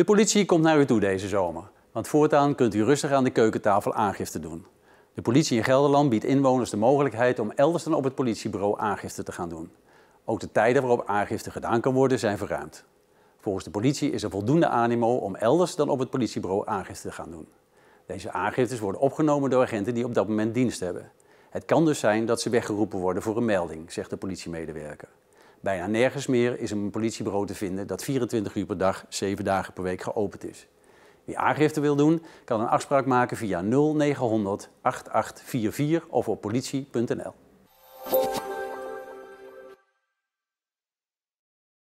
De politie komt naar u toe deze zomer, want voortaan kunt u rustig aan de keukentafel aangifte doen. De politie in Gelderland biedt inwoners de mogelijkheid om elders dan op het politiebureau aangifte te gaan doen. Ook de tijden waarop aangifte gedaan kan worden zijn verruimd. Volgens de politie is er voldoende animo om elders dan op het politiebureau aangifte te gaan doen. Deze aangiftes worden opgenomen door agenten die op dat moment dienst hebben. Het kan dus zijn dat ze weggeroepen worden voor een melding, zegt de politiemedewerker. Bijna nergens meer is een politiebureau te vinden dat 24 uur per dag, 7 dagen per week geopend is. Wie aangifte wil doen, kan een afspraak maken via 0900 8844 of op politie.nl.